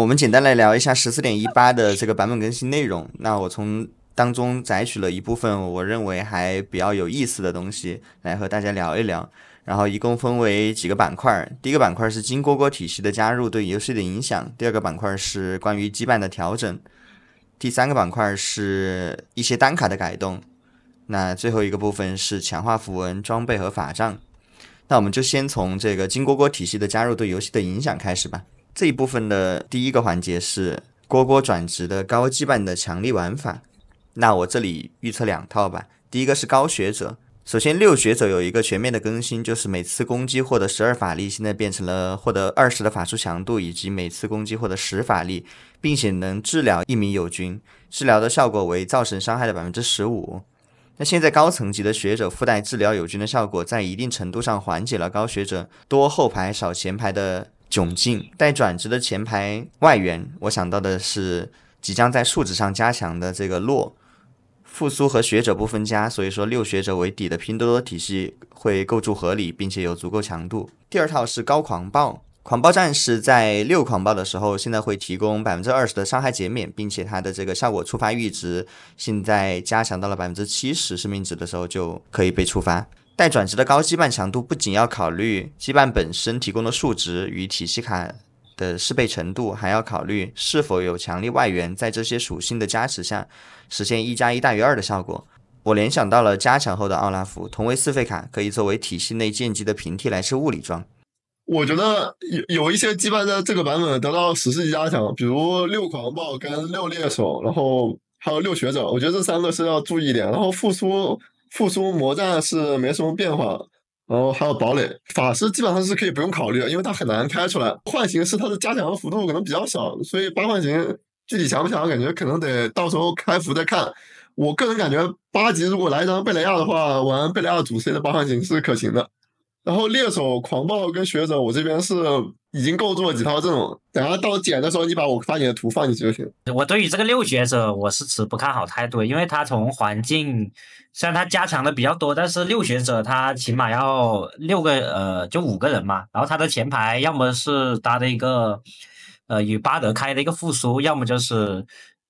我们简单来聊一下十四点一八的这个版本更新内容。那我从当中摘取了一部分我认为还比较有意思的东西来和大家聊一聊。然后一共分为几个板块，第一个板块是金蝈蝈体系的加入对游戏的影响，第二个板块是关于羁绊的调整，第三个板块是一些单卡的改动，那最后一个部分是强化符文、装备和法杖。那我们就先从这个金蝈蝈体系的加入对游戏的影响开始吧。这一部分的第一个环节是锅锅转职的高羁绊的强力玩法，那我这里预测两套吧。第一个是高学者，首先六学者有一个全面的更新，就是每次攻击获得十二法力，现在变成了获得二十的法术强度，以及每次攻击获得十法力，并且能治疗一名友军，治疗的效果为造成伤害的百分之十五。那现在高层级的学者附带治疗友军的效果，在一定程度上缓解了高学者多后排少前排的。窘境，待转职的前排外援，我想到的是即将在数值上加强的这个洛复苏和学者不分家，所以说六学者为底的拼多多体系会构筑合理，并且有足够强度。第二套是高狂暴，狂暴战士在六狂暴的时候，现在会提供百分之二十的伤害减免，并且它的这个效果触发阈值现在加强到了百分之七十生命值的时候就可以被触发。带转职的高羁绊强度不仅要考虑羁绊本身提供的数值与体系卡的适配程度，还要考虑是否有强力外援在这些属性的加持下实现一加一大于二的效果。我联想到了加强后的奥拉夫，同为四费卡，可以作为体系内剑姬的平替来吃物理装。我觉得有有一些羁绊在这个版本得到十四级加强，比如六狂暴跟六猎手，然后还有六学者，我觉得这三个是要注意一点。然后复苏。复苏魔战是没什么变化，然后还有堡垒法师基本上是可以不用考虑，因为它很难开出来。幻形是它的加强幅度可能比较小，所以八幻形具体强不强，感觉可能得到时候开服再看。我个人感觉八级如果来一张贝雷亚的话，玩贝雷亚主 C 的八幻形是可行的。然后猎手狂暴跟学者，我这边是已经够做几套阵容，等下到剪的时候你把我发你的图放进去就行。我对于这个六学者，我是持不看好态度，因为他从环境，虽然他加强的比较多，但是六学者他起码要六个呃，就五个人嘛，然后他的前排要么是搭的一个呃与巴德开的一个复苏，要么就是。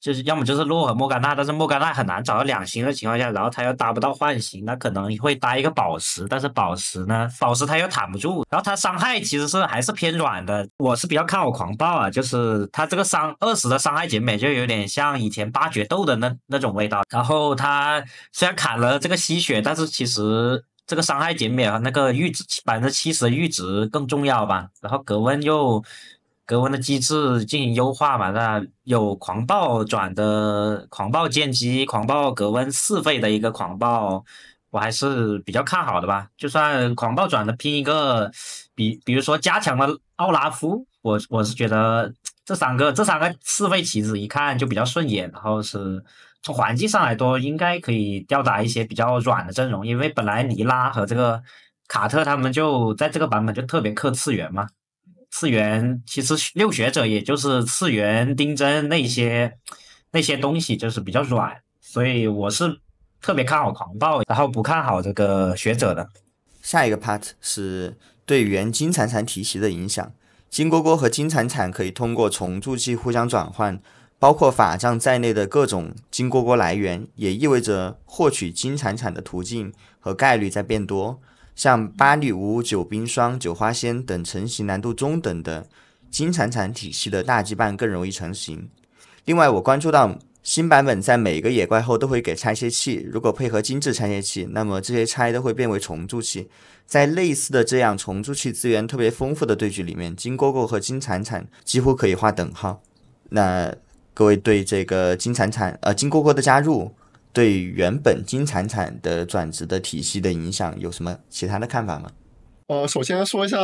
就是要么就是洛和莫甘娜，但是莫甘娜很难找到两星的情况下，然后他又搭不到幻形，那可能会搭一个宝石，但是宝石呢，宝石他又躺不住，然后他伤害其实是还是偏软的。我是比较看好狂暴啊，就是他这个伤二十的伤害减免就有点像以前八决斗的那那种味道。然后他虽然砍了这个吸血，但是其实这个伤害减免和那个阈值百分之七十的阈值更重要吧。然后格温又。格温的机制进行优化嘛？那有狂暴转的狂暴剑姬、狂暴格温四费的一个狂暴，我还是比较看好的吧。就算狂暴转的拼一个，比比如说加强了奥拉夫，我我是觉得这三个这三个四费棋子一看就比较顺眼。然后是从环境上来说，应该可以吊打一些比较软的阵容，因为本来尼拉和这个卡特他们就在这个版本就特别克次元嘛。次元其实六学者也就是次元丁真那些那些东西就是比较软，所以我是特别看好狂暴，然后不看好这个学者的。下一个 part 是对原金铲铲体系的影响。金锅锅和金铲铲可以通过重铸器互相转换，包括法杖在内的各种金锅锅来源，也意味着获取金铲铲的途径和概率在变多。像八绿五五九冰霜九花仙等成型难度中等的金铲铲体系的大羁绊更容易成型。另外，我关注到新版本在每个野怪后都会给拆卸器，如果配合精致拆卸器，那么这些拆都会变为重铸器。在类似的这样重铸器资源特别丰富的对局里面，金蝈蝈和金铲铲几乎可以画等号。那各位对这个金铲铲呃金蝈蝈的加入？对原本金铲铲的转职的体系的影响有什么其他的看法吗？呃，首先说一下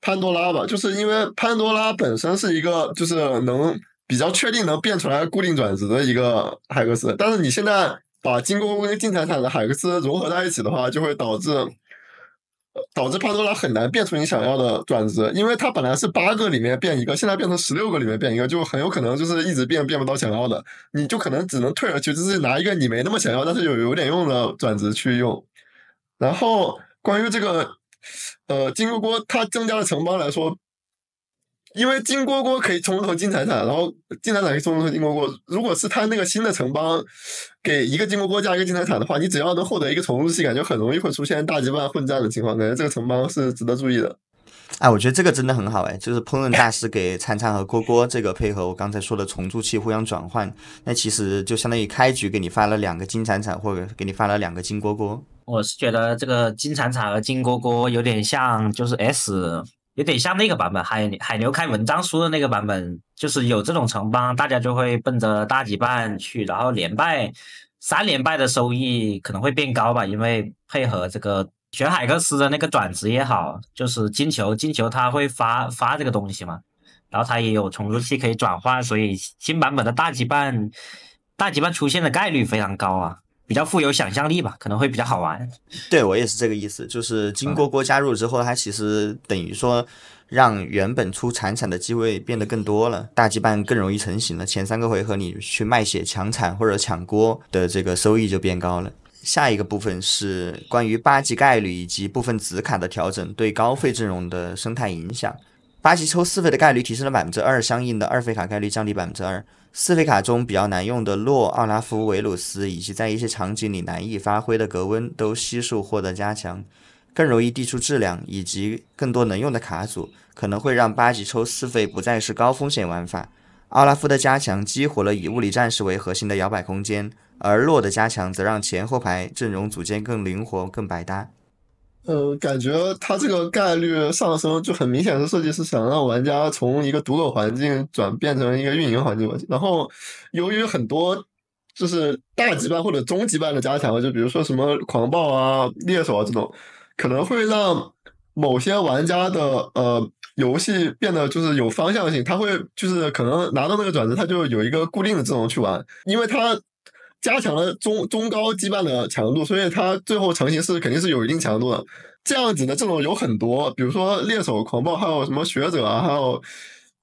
潘多拉吧，就是因为潘多拉本身是一个就是能比较确定能变出来固定转职的一个海克斯，但是你现在把金工跟金铲铲的海克斯融合在一起的话，就会导致。导致潘多拉很难变出你想要的转职，因为它本来是八个里面变一个，现在变成十六个里面变一个，就很有可能就是一直变变不到想要的，你就可能只能退而求之，拿一个你没那么想要但是有有点用的转职去用。然后关于这个，呃，金箍锅它增加的城邦来说。因为金蝈蝈可以重铸金铲铲，然后金铲铲可以重铸金蝈蝈。如果是他那个新的城邦给一个金蝈蝈加一个金铲铲的话，你只要能获得一个重铸器，感觉很容易会出现大几万混战的情况，感觉这个城邦是值得注意的。哎，我觉得这个真的很好，哎，就是烹饪大师给灿灿和蝈蝈这个配合，我刚才说的重铸器互相转换，那其实就相当于开局给你发了两个金铲铲，或者给你发了两个金蝈蝈。我是觉得这个金铲铲和金蝈蝈有点像，就是 S。有点像那个版本，海海牛开文章书的那个版本，就是有这种城邦，大家就会奔着大羁绊去，然后连败三连败的收益可能会变高吧，因为配合这个选海克斯的那个转职也好，就是金球金球，它会发发这个东西嘛，然后它也有重置器可以转换，所以新版本的大羁绊大羁绊出现的概率非常高啊。比较富有想象力吧，可能会比较好玩。对我也是这个意思，就是金过锅加入之后，它其实等于说让原本出产产的机会变得更多了，大羁绊更容易成型了。前三个回合你去卖血抢产或者抢锅的这个收益就变高了。下一个部分是关于八级概率以及部分子卡的调整对高费阵容的生态影响。八级抽四费的概率提升了百分之二，相应的二费卡概率降低百分之二。四费卡中比较难用的洛、奥拉夫、维鲁斯，以及在一些场景里难易发挥的格温，都悉数获得加强，更容易递出质量，以及更多能用的卡组，可能会让八级抽四费不再是高风险玩法。奥拉夫的加强激活了以物理战士为核心的摇摆空间，而洛的加强则让前后排阵容组建更灵活、更百搭。呃，感觉它这个概率上升就很明显的设计是想让玩家从一个独狗环境转变成一个运营环境。然后，由于很多就是大级班或者中级班的加强，就比如说什么狂暴啊、猎手啊这种，可能会让某些玩家的呃游戏变得就是有方向性。他会就是可能拿到那个转职，他就有一个固定的阵容去玩，因为他。加强了中中高羁绊的强度，所以它最后成型是肯定是有一定强度的。这样子的阵容有很多，比如说猎手、狂暴，还有什么学者啊，还有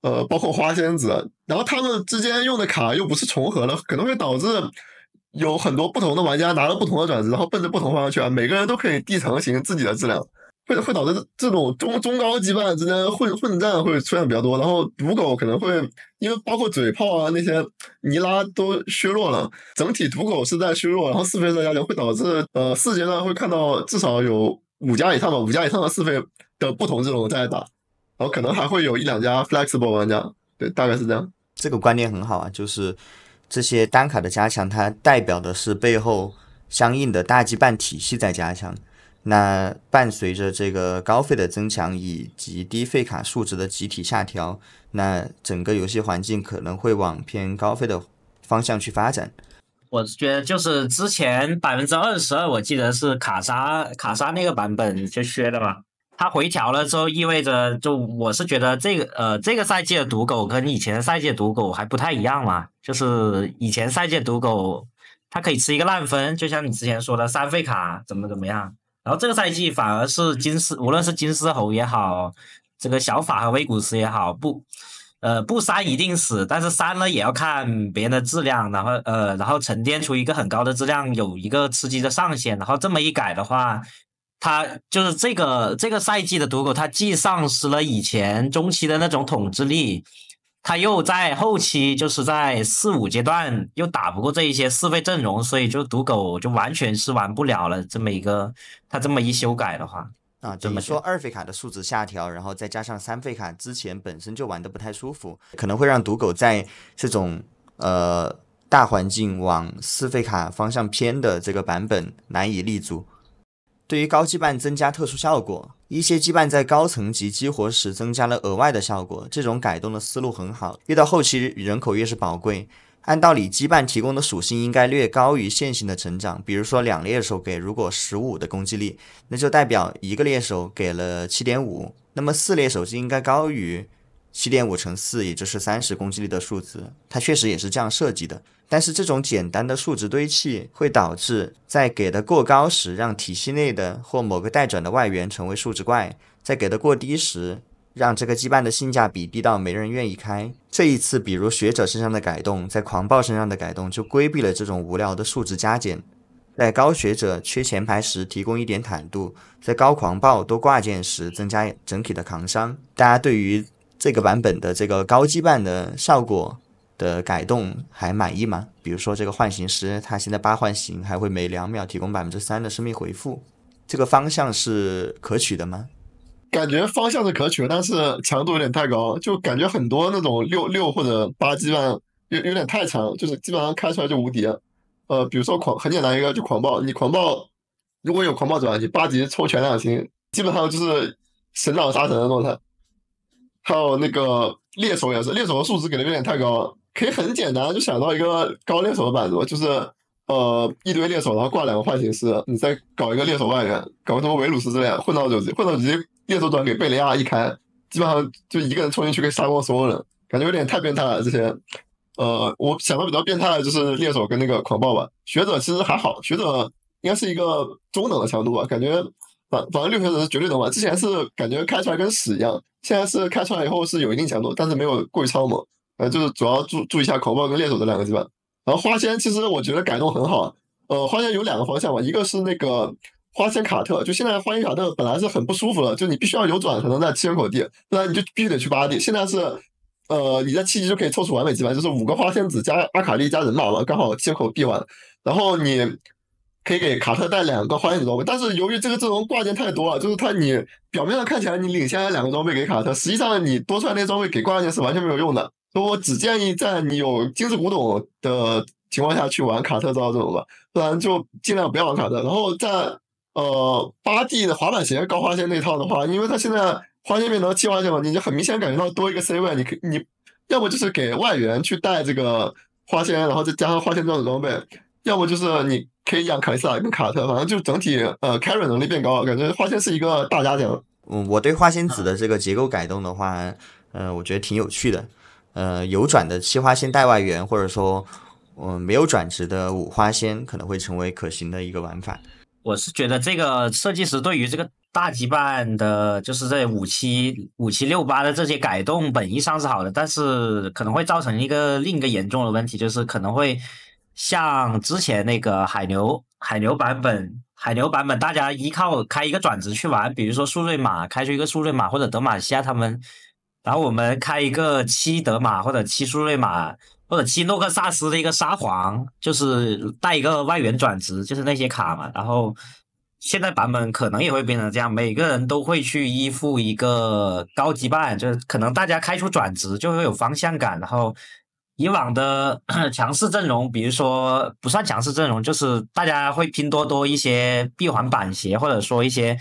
呃，包括花仙子。然后他们之间用的卡又不是重合了，可能会导致有很多不同的玩家拿了不同的转职，然后奔着不同方向去，啊，每个人都可以递成型自己的质量。会会导致这种中中高羁绊之间混混战会出现比较多，然后赌狗可能会因为包括嘴炮啊那些尼拉都削弱了，整体赌狗是在削弱，然后四费在加力会导致呃四阶段会看到至少有五家以上吧，五家以上的四费的不同这种在打，然后可能还会有一两家 flexible 玩家，对，大概是这样。这个观念很好啊，就是这些单卡的加强，它代表的是背后相应的大羁绊体系在加强。那伴随着这个高费的增强，以及低费卡数值的集体下调，那整个游戏环境可能会往偏高费的方向去发展。我觉得就是之前百分之二十二，我记得是卡莎卡莎那个版本就削的嘛。它回调了之后，意味着就我是觉得这个呃这个赛季的赌狗跟以前赛季的赌狗还不太一样嘛。就是以前赛季的赌狗，它可以吃一个烂分，就像你之前说的三费卡怎么怎么样。然后这个赛季反而是金丝，无论是金丝猴也好，这个小法和威古斯也好，不，呃，不杀一定死，但是杀了也要看别人的质量，然后呃，然后沉淀出一个很高的质量，有一个吃鸡的上限，然后这么一改的话，它就是这个这个赛季的赌狗，它既丧失了以前中期的那种统治力。他又在后期，就是在四五阶段又打不过这一些四费阵容，所以就赌狗就完全是玩不了了。这么一个他这么一修改的话，啊，怎么说二费卡的数值下调，然后再加上三费卡之前本身就玩的不太舒服，可能会让赌狗在这种呃大环境往四费卡方向偏的这个版本难以立足。对于高羁绊增加特殊效果。一些羁绊在高层级激活时增加了额外的效果，这种改动的思路很好。越到后期人口越是宝贵，按道理羁绊提供的属性应该略高于线性的成长。比如说两猎手给如果十五的攻击力，那就代表一个猎手给了七点五，那么四猎手就应该高于。七点五乘四，也就是三十攻击力的数值，它确实也是这样设计的。但是这种简单的数值堆砌会导致，在给的过高时，让体系内的或某个待转的外援成为数值怪；在给的过低时，让这个羁绊的性价比低到没人愿意开。这一次，比如学者身上的改动，在狂暴身上的改动就规避了这种无聊的数值加减，在高学者缺前排时提供一点坦度，在高狂暴多挂件时增加整体的扛伤。大家对于。这个版本的这个高羁绊的效果的改动还满意吗？比如说这个唤醒师，他现在八幻形还会每两秒提供百分之三的生命回复，这个方向是可取的吗？感觉方向是可取的，但是强度有点太高，就感觉很多那种六六或者八羁绊有有点太强，就是基本上开出来就无敌。呃，比如说狂很简单一个就狂暴，你狂暴如果有狂暴转你八级抽全两星，基本上就是神挡杀神的状态。还有那个猎手也是，猎手的数值给的有点太高，可以很简单就想到一个高猎手的版图，就是呃一堆猎手，然后挂两个幻形师，你再搞一个猎手外援，搞个什么维鲁斯之类的，混到九级，混到九级猎手转给贝雷亚一开，基本上就一个人冲进去可以杀光所有人，感觉有点太变态了。这些呃，我想的比较变态的就是猎手跟那个狂暴吧，学者其实还好，学者应该是一个中等的强度吧，感觉。反反正绿盒子是绝对能玩，之前是感觉开出来跟屎一样，现在是开出来以后是有一定强度，但是没有过于超猛。呃，就是主要注注意一下狂暴跟猎手这两个羁绊。然后花仙其实我觉得改动很好，呃，花仙有两个方向嘛，一个是那个花仙卡特，就现在花仙卡特本来是很不舒服了，就你必须要游转才能在七人口地，那你就必须得去八地。现在是，呃，你在七级就可以凑出完美羁绊，就是五个花仙子加阿卡丽加人马了，刚好七人口闭环。然后你。可以给卡特带两个花仙装备，但是由于这个阵容挂件太多了，就是他你表面上看起来你领先了两个装备给卡特，实际上你多出来些装备给挂件是完全没有用的。所以我只建议在你有精致古董的情况下去玩卡特这种吧，不然就尽量不要玩卡特。然后在呃八 D 的滑板鞋高花仙那套的话，因为他现在花仙变成七花仙了，你就很明显感觉到多一个 C 位，你可你要么就是给外援去带这个花仙，然后再加上花仙专属装备，要么就是你。可以养凯撒，也跟卡特，反正就整体呃 carry 能力变高，感觉花仙是一个大家庭。嗯，我对花仙子的这个结构改动的话，呃，我觉得挺有趣的。呃，有转的七花仙带外援，或者说，嗯，没有转职的五花仙可能会成为可行的一个玩法。我是觉得这个设计师对于这个大羁绊的，就是这五七五七六八的这些改动，本意上是好的，但是可能会造成一个另一个严重的问题，就是可能会。像之前那个海牛海牛版本海牛版本，大家依靠开一个转职去玩，比如说速瑞玛开出一个速瑞玛或者德玛西亚他们，然后我们开一个七德玛或者七速瑞玛或者七诺克萨斯的一个沙皇，就是带一个外援转职，就是那些卡嘛。然后现在版本可能也会变成这样，每个人都会去依附一个高级办，就是可能大家开出转职就会有方向感，然后。以往的 强势阵容，比如说不算强势阵容，就是大家会拼多多一些闭环板鞋，或者说一些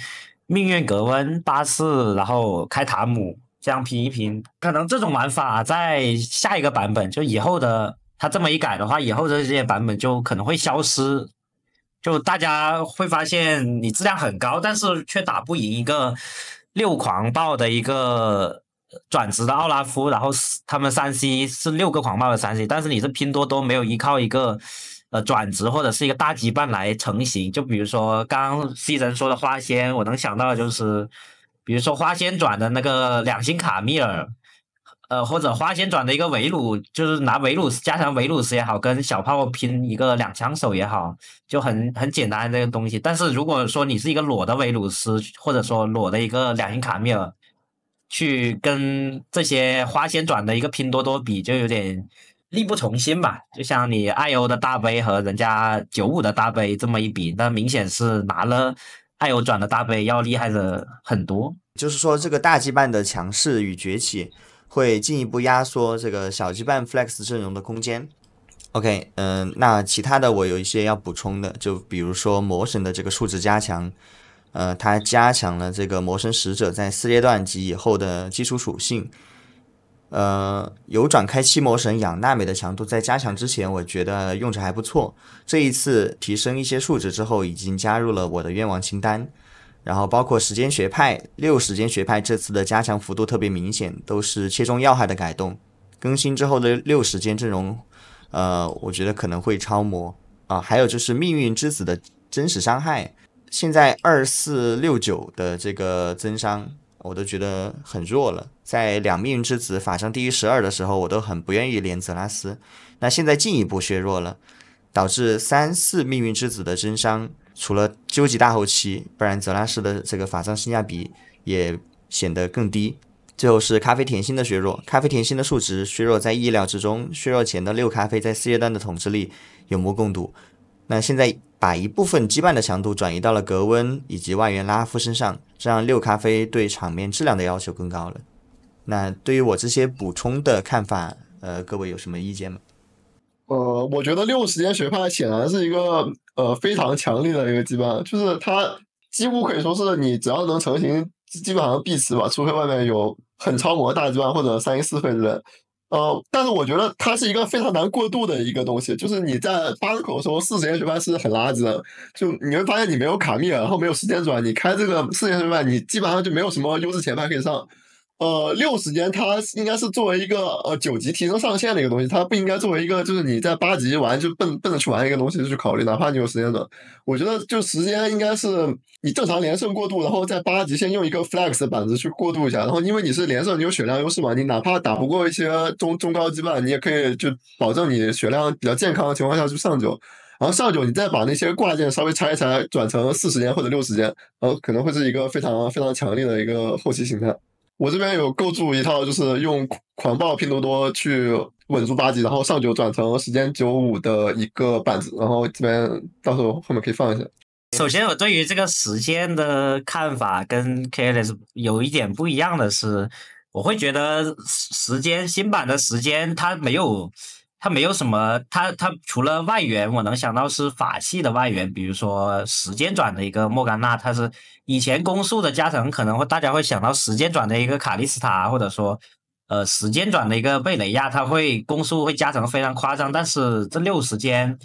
命运格温巴士，然后开塔姆这样拼一拼。可能这种玩法在下一个版本，就以后的他这么一改的话，以后的这些版本就可能会消失。就大家会发现，你质量很高，但是却打不赢一个六狂暴的一个。转职的奥拉夫，然后他们三 C 是六个狂暴的三 C，但是你是拼多多没有依靠一个呃转职或者是一个大羁绊来成型。就比如说刚刚西神说的花仙，我能想到的就是，比如说花仙转的那个两星卡米尔，呃或者花仙转的一个维鲁，就是拿维鲁斯加强维鲁斯也好，跟小炮拼一个两枪手也好，就很很简单这个东西。但是如果说你是一个裸的维鲁斯，或者说裸的一个两星卡米尔。去跟这些花仙转的一个拼多多比，就有点力不从心吧。就像你艾欧的大杯和人家九五的大杯这么一比，那明显是拿了艾欧转的大杯要厉害的很多。就是说，这个大羁绊的强势与崛起，会进一步压缩这个小羁绊 Flex 阵容的空间。OK，嗯，那其他的我有一些要补充的，就比如说魔神的这个数值加强。呃，它加强了这个魔神使者在四阶段及以后的基础属性。呃，有转开七魔神养娜美的强度，在加强之前，我觉得用着还不错。这一次提升一些数值之后，已经加入了我的愿望清单。然后包括时间学派六时间学派这次的加强幅度特别明显，都是切中要害的改动。更新之后的六时间阵容，呃，我觉得可能会超模啊。还有就是命运之子的真实伤害。现在二四六九的这个增伤，我都觉得很弱了。在两命运之子法伤低于十二的时候，我都很不愿意连泽拉斯。那现在进一步削弱了，导致三四命运之子的增伤，除了究极大后期，不然泽拉斯的这个法伤性价比也显得更低。最后是咖啡甜心的削弱，咖啡甜心的数值削弱在意料之中，削弱前的六咖啡在四阶段的统治力有目共睹。那现在把一部分羁绊的强度转移到了格温以及外援拉夫身上，这让六咖啡对场面质量的要求更高了。那对于我这些补充的看法，呃，各位有什么意见吗？呃，我觉得六时间学派显然是一个呃非常强力的一个羁绊，就是它几乎可以说是你只要能成型，基本上必吃吧，除非外面有很超模大羁绊或者三英四费的人。呃，但是我觉得它是一个非常难过渡的一个东西，就是你在八人口的时候四职 h Y 是很垃圾的，就你会发现你没有卡密，尔，后没有时间转，你开这个四职 h Y，你基本上就没有什么优质前排可以上。呃，六十间它应该是作为一个呃九级提升上限的一个东西，它不应该作为一个就是你在八级玩就奔奔着去玩一个东西就去考虑，哪怕你有时间的。我觉得就时间应该是你正常连胜过渡，然后在八级先用一个 flex 的板子去过渡一下，然后因为你是连胜，你有血量优势嘛，你哪怕打不过一些中中高羁绊，你也可以就保证你血量比较健康的情况下去上九，然后上九你再把那些挂件稍微拆一拆，转成四十间或者六十间，然后可能会是一个非常非常强力的一个后期形态。我这边有构筑一套，就是用狂暴拼多多去稳住八级，然后上九转成时间九五的一个板子，然后这边到时候后面可以放一下。首先，我对于这个时间的看法跟 k a r s 有一点不一样的是，我会觉得时间新版的时间它没有。他没有什么，他他除了外援，我能想到是法系的外援，比如说时间转的一个莫甘娜，他是以前攻速的加成，可能会大家会想到时间转的一个卡莉斯塔，或者说呃时间转的一个贝雷亚，他会攻速会加成非常夸张，但是这六时间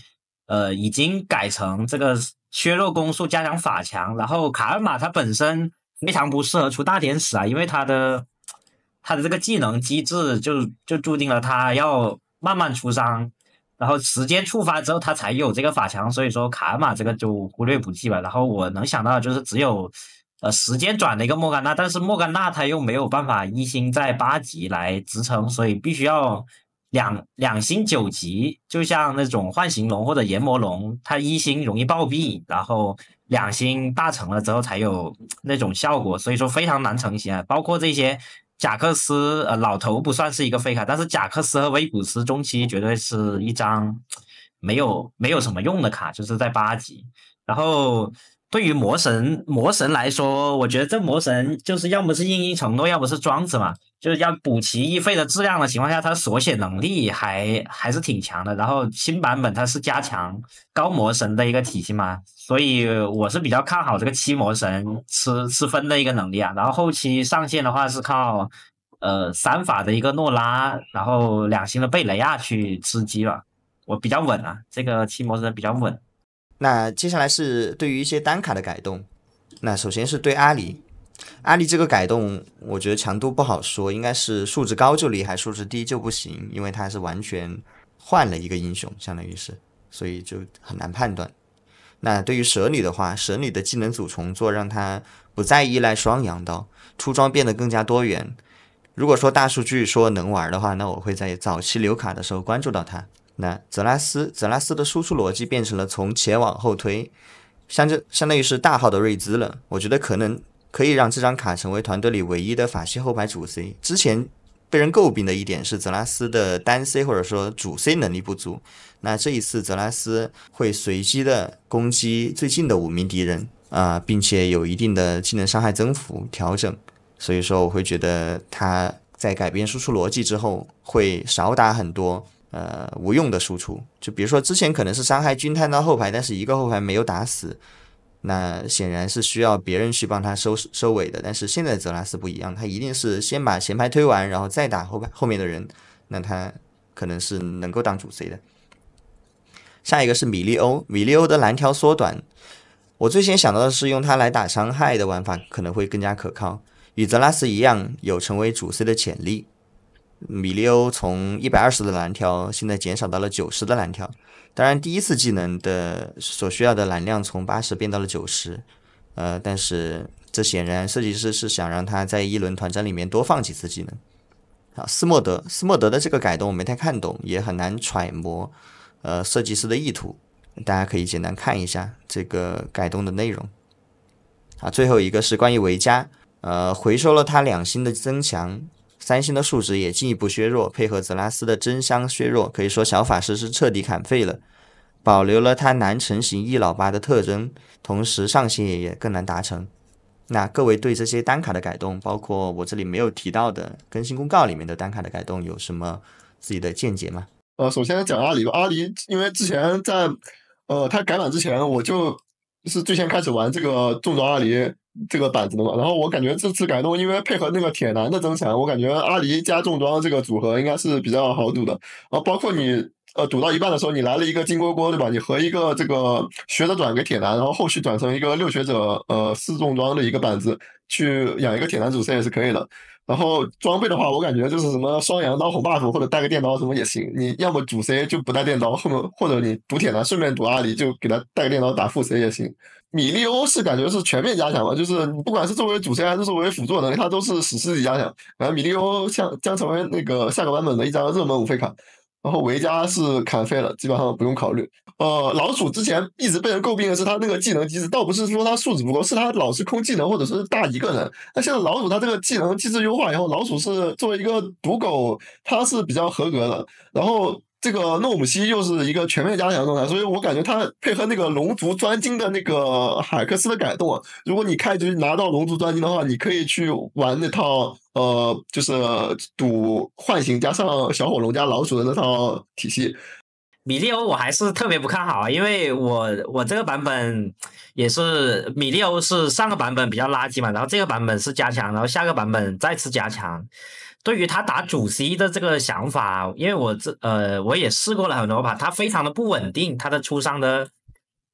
呃已经改成这个削弱攻速，加强法强，然后卡尔玛他本身非常不适合出大天使啊，因为他的他的这个技能机制就就注定了他要。慢慢出伤，然后时间触发之后，他才有这个法强，所以说卡尔玛这个就忽略不计吧。然后我能想到就是只有呃时间转的一个莫甘娜，但是莫甘娜他又没有办法一星在八级来支撑，所以必须要两两星九级，就像那种幻形龙或者炎魔龙，它一星容易暴毙，然后两星大成了之后才有那种效果，所以说非常难成型啊。包括这些。贾克斯，呃，老头不算是一个废卡，但是贾克斯和威古斯中期绝对是一张没有没有什么用的卡，就是在八级。然后。对于魔神魔神来说，我觉得这魔神就是要么是硬硬承诺，要不是庄子嘛，就是要补齐一费的质量的情况下，他所写能力还还是挺强的。然后新版本它是加强高魔神的一个体系嘛，所以我是比较看好这个七魔神吃吃分的一个能力啊。然后后期上线的话是靠呃三法的一个诺拉，然后两星的贝雷亚去吃鸡了。我比较稳啊，这个七魔神比较稳。那接下来是对于一些单卡的改动。那首先是对阿里，阿里这个改动，我觉得强度不好说，应该是数值高就厉害，数值低就不行，因为它是完全换了一个英雄，相当于是，所以就很难判断。那对于蛇女的话，蛇女的技能组重做，让她不再依赖双羊刀，出装变得更加多元。如果说大数据说能玩的话，那我会在早期流卡的时候关注到她。那泽拉斯，泽拉斯的输出逻辑变成了从前往后推，相这相当于是大号的瑞兹了。我觉得可能可以让这张卡成为团队里唯一的法系后排主 C。之前被人诟病的一点是泽拉斯的单 C 或者说主 C 能力不足。那这一次泽拉斯会随机的攻击最近的五名敌人啊，并且有一定的技能伤害增幅调整。所以说，我会觉得他在改变输出逻辑之后会少打很多。呃，无用的输出，就比如说之前可能是伤害均摊到后排，但是一个后排没有打死，那显然是需要别人去帮他收收尾的。但是现在泽拉斯不一样，他一定是先把前排推完，然后再打后排后面的人，那他可能是能够当主 C 的。下一个是米利欧，米利欧的蓝条缩短，我最先想到的是用它来打伤害的玩法可能会更加可靠，与泽拉斯一样有成为主 C 的潜力。米利欧从一百二十的蓝条，现在减少到了九十的蓝条。当然，第一次技能的所需要的蓝量从八十变到了九十，呃，但是这显然设计师是想让他在一轮团战里面多放几次技能。啊，斯莫德，斯莫德的这个改动我没太看懂，也很难揣摩，呃，设计师的意图。大家可以简单看一下这个改动的内容。啊，最后一个是关于维加，呃，回收了他两星的增强。三星的数值也进一步削弱，配合泽拉斯的真香削弱，可以说小法师是彻底砍废了。保留了他难成型、易老八的特征，同时上限也更难达成。那各位对这些单卡的改动，包括我这里没有提到的更新公告里面的单卡的改动，有什么自己的见解吗？呃，首先讲阿狸，阿狸因为之前在呃他改版之前，我就是最先开始玩这个重装阿狸。这个板子的嘛，然后我感觉这次改动，因为配合那个铁男的增强，我感觉阿离加重装这个组合应该是比较好赌的啊。包括你呃赌到一半的时候，你来了一个金锅锅，对吧？你和一个这个学者转给铁男，然后后续转成一个六学者呃四重装的一个板子去养一个铁男主 C 也是可以的。然后装备的话，我感觉就是什么双羊刀红 Buff 或者带个电刀什么也行。你要么主 C 就不带电刀，后面或者你赌铁男顺便赌阿离，就给他带个电刀打副 C 也行。米利欧是感觉是全面加强嘛，就是不管是作为主 C 还是作为辅助能力，它都是史诗级加强。然后米利欧将将成为那个下个版本的一张热门五费卡。然后维加是砍废了，基本上不用考虑。呃，老鼠之前一直被人诟病的是他那个技能机制，倒不是说他数值不够，是他老是空技能或者是大一个人。那现在老鼠他这个技能机制优化以后，老鼠是作为一个毒狗，他是比较合格的。然后。这个诺姆西又是一个全面加强状态，所以我感觉他配合那个龙族专精的那个海克斯的改动，如果你开局拿到龙族专精的话，你可以去玩那套呃，就是赌唤醒加上小火龙加老鼠的那套体系。米利欧我还是特别不看好啊，因为我我这个版本也是米利欧是上个版本比较垃圾嘛，然后这个版本是加强，然后下个版本再次加强。对于他打主 C 的这个想法，因为我这呃我也试过了很多把，他非常的不稳定，他的出伤的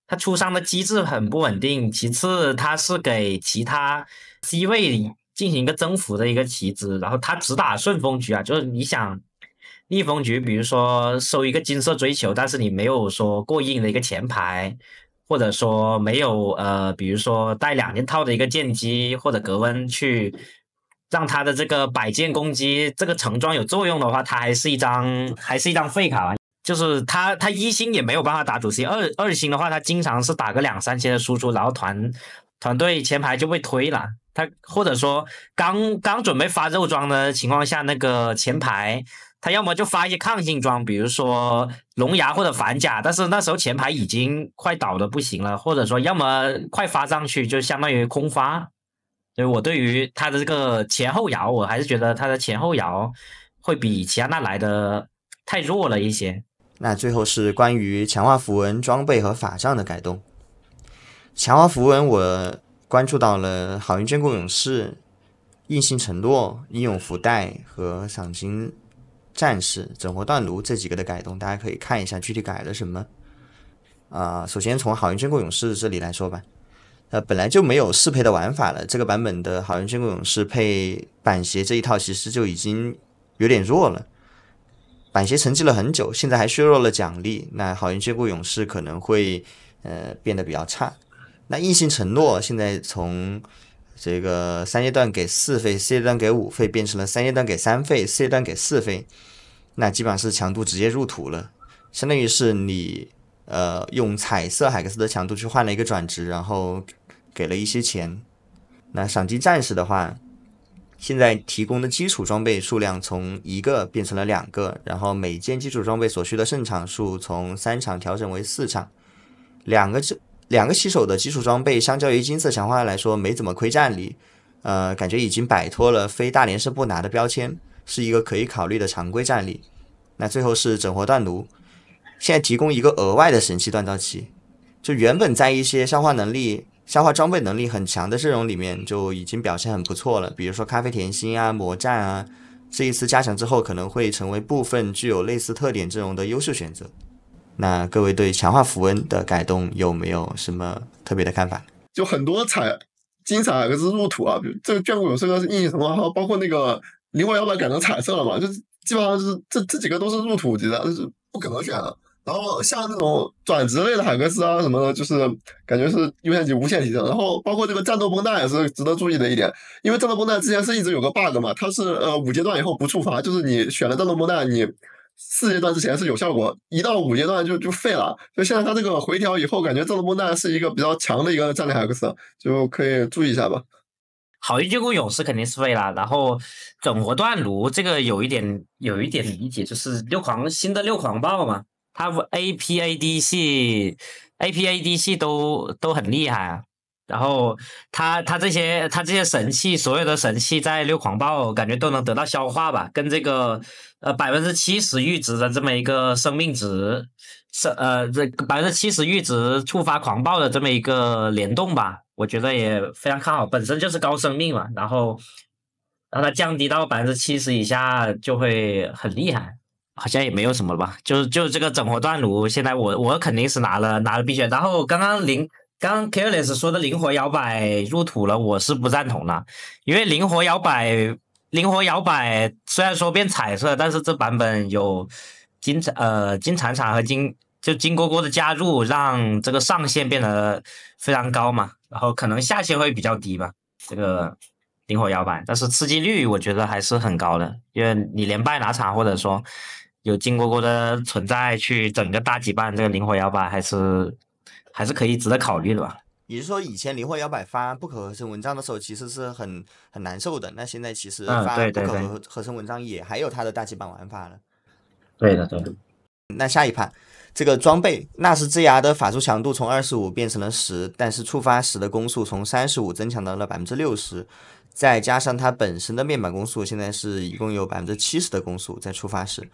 他出伤的机制很不稳定。其次，他是给其他 C 位进行一个增幅的一个棋子，然后他只打顺风局啊，就是你想逆风局，比如说收一个金色追求，但是你没有说过硬的一个前排，或者说没有呃，比如说带两件套的一个剑姬或者格温去。让他的这个摆件攻击这个橙装有作用的话，他还是一张还是一张废卡。就是他他一星也没有办法打主 C，二二星的话，他经常是打个两三千的输出，然后团团队前排就被推了。他或者说刚刚准备发肉装的情况下，那个前排他要么就发一些抗性装，比如说龙牙或者反甲，但是那时候前排已经快倒的不行了，或者说要么快发上去就相当于空发。所以我对于它的这个前后摇，我还是觉得它的前后摇会比齐亚娜来的太弱了一些。那最后是关于强化符文、装备和法杖的改动。强化符文我关注到了好运眷顾勇士、硬性承诺、英勇福袋和赏金战士、整合锻炉这几个的改动，大家可以看一下具体改了什么。啊，首先从好运眷顾勇士这里来说吧。呃，本来就没有适配的玩法了。这个版本的好运坚固勇士配板鞋这一套其实就已经有点弱了。板鞋沉寂了很久，现在还削弱了奖励。那好运坚固勇士可能会呃变得比较差。那硬性承诺现在从这个三阶段给四费，四阶段给五费，变成了三阶段给三费，四阶段给四费。那基本上是强度直接入土了，相当于是你呃用彩色海克斯的强度去换了一个转职，然后。给了一些钱，那赏金战士的话，现在提供的基础装备数量从一个变成了两个，然后每件基础装备所需的胜场数从三场调整为四场。两个这两个棋手的基础装备，相较于金色强化来说没怎么亏战力，呃，感觉已经摆脱了非大连胜不拿的标签，是一个可以考虑的常规战力。那最后是整活断奴，现在提供一个额外的神器锻造器，就原本在一些消化能力。消化装备能力很强的阵容里面就已经表现很不错了，比如说咖啡甜心啊、魔战啊，这一次加强之后可能会成为部分具有类似特点阵容的优秀选择。那各位对强化符文的改动有没有什么特别的看法？就很多彩、金彩还是入土啊，比如这个眷顾色的是硬什么，包括那个灵魂要不要改成彩色了嘛？就是基本上就是这这几个都是入土级的，就是不可能选啊。然后像那种转职类的海克斯啊什么的，就是感觉是优先级无限提升。然后包括这个战斗绷带也是值得注意的一点，因为战斗绷带之前是一直有个 bug 嘛，它是呃五阶段以后不触发，就是你选了战斗绷带，你四阶段之前是有效果，一到五阶段就就废了。就现在它这个回调以后，感觉战斗绷带是一个比较强的一个战略海克斯，就可以注意一下吧。好运金箍勇士肯定是废了，然后整活断炉这个有一点有一点理解，就是六狂新的六狂暴嘛。他 A P A D 系 A P A D 系都都很厉害，啊。然后他他这些他这些神器，所有的神器在六狂暴感觉都能得到消化吧，跟这个呃百分之七十阈值的这么一个生命值，生呃这百分之七十阈值触发狂暴的这么一个联动吧，我觉得也非常看好，本身就是高生命嘛，然后然后它降低到百分之七十以下就会很厉害。好像也没有什么了吧，就就这个整活断炉，现在我我肯定是拿了拿了必选，然后刚刚灵刚 Kerlis 说的灵活摇摆入土了，我是不赞同的，因为灵活摇摆灵活摇摆虽然说变彩色，但是这版本有金呃金铲铲和金就金锅锅的加入，让这个上限变得非常高嘛，然后可能下限会比较低吧。这个灵活摇摆，但是刺激率我觉得还是很高的，因为你连败拿场或者说。有金蝈蝈的存在，去整个大羁绊这个灵活摇摆还是还是可以值得考虑的吧？也就是说，以前灵活摇摆发不可合成文章的时候，其实是很很难受的。那现在其实发不可合合成文章也还有它的大羁绊玩法了。对的，对的。那下一盘，这个装备纳什之牙的法术强度从二十五变成了十，但是触发时的攻速从三十五增强到了百分之六十，再加上它本身的面板攻速，现在是一共有百分之七十的攻速在触发时。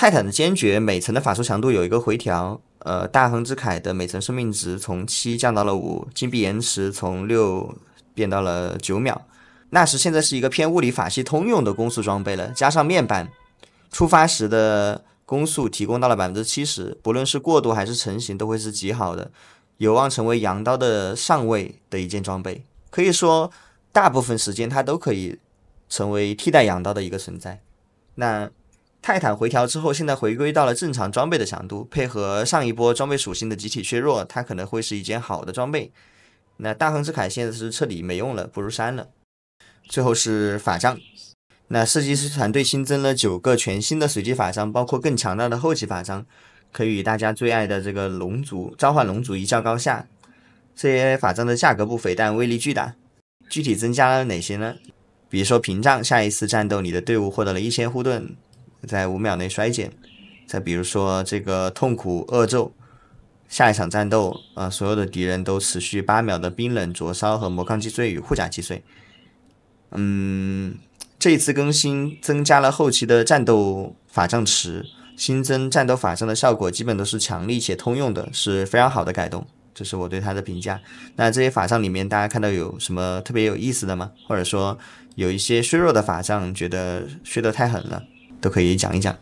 泰坦的坚决每层的法术强度有一个回调，呃，大亨之铠的每层生命值从七降到了五，金币延迟从六变到了九秒。纳什现在是一个偏物理法系通用的攻速装备了，加上面板，出发时的攻速提供到了百分之七十，不论是过渡还是成型都会是极好的，有望成为羊刀的上位的一件装备，可以说大部分时间它都可以成为替代羊刀的一个存在。那泰坦回调之后，现在回归到了正常装备的强度，配合上一波装备属性的集体削弱，它可能会是一件好的装备。那大亨之铠现在是彻底没用了，不如删了。最后是法杖，那设计师团队新增了九个全新的随机法杖，包括更强大的后期法杖，可以与大家最爱的这个龙族召唤龙族一较高下。这些法杖的价格不菲，但威力巨大。具体增加了哪些呢？比如说屏障，下一次战斗你的队伍获得了一千护盾。在五秒内衰减。再比如说这个痛苦恶咒，下一场战斗，呃，所有的敌人都持续八秒的冰冷、灼烧和魔抗击碎与护甲击碎。嗯，这一次更新增加了后期的战斗法杖池，新增战斗法杖的效果基本都是强力且通用的，是非常好的改动。这是我对它的评价。那这些法杖里面，大家看到有什么特别有意思的吗？或者说有一些削弱的法杖，觉得削得太狠了？都可以讲一讲，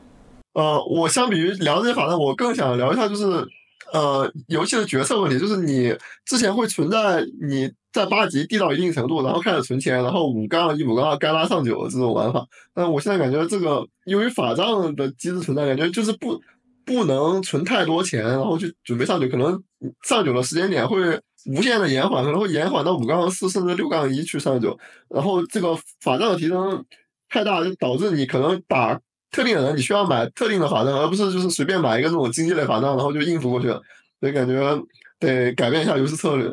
呃，我相比于聊这些，法正我更想聊一下，就是，呃，游戏的角色问题，就是你之前会存在你在八级低到一定程度，然后开始存钱，然后五杠一、五杠二该拉上九这种玩法，但我现在感觉这个，由于法杖的机制存在，感觉就是不不能存太多钱，然后去准备上九，可能上九的时间点会无限的延缓，可能会延缓到五杠四甚至六杠一去上九，然后这个法杖的提升太大，就导致你可能打。特定的人你需要买特定的法杖，而不是就是随便买一个这种经济类法杖，然后就应付过去了。所以感觉得改变一下游戏策略。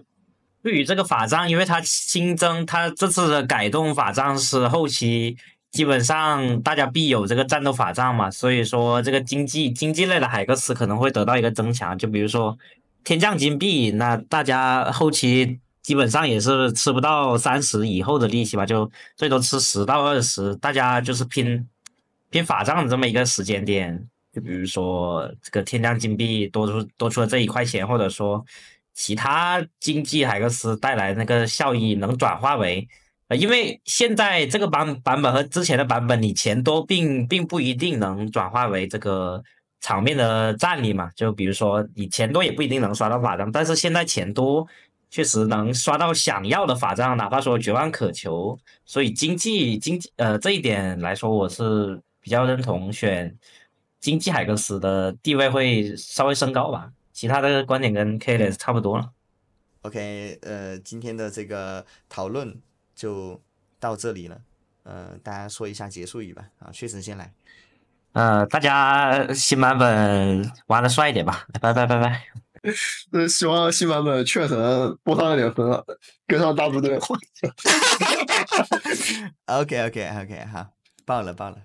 对于这个法杖，因为它新增，它这次的改动法杖是后期基本上大家必有这个战斗法杖嘛，所以说这个经济经济类的海克斯可能会得到一个增强。就比如说天降金币，那大家后期基本上也是吃不到三十以后的利息吧，就最多吃十到二十，大家就是拼。拼法杖的这么一个时间点，就比如说这个天降金币多出多出了这一块钱，或者说其他经济海克斯带来那个效益能转化为，呃，因为现在这个版版本和之前的版本，你钱多并并不一定能转化为这个场面的战力嘛。就比如说你钱多也不一定能刷到法杖，但是现在钱多确实能刷到想要的法杖，哪怕说绝望渴求。所以经济经济呃这一点来说，我是。比较认同选经济海克斯的地位会稍微升高吧，其他的观点跟 K 的是差不多了。OK，呃，今天的这个讨论就到这里了，呃，大家说一下结束语吧。啊，确实先来。呃，大家新版本玩的帅一点吧，拜拜拜拜。呃，希望新版本确实播浪一点，分了，跟上大部队。OK OK OK，好，爆了爆了。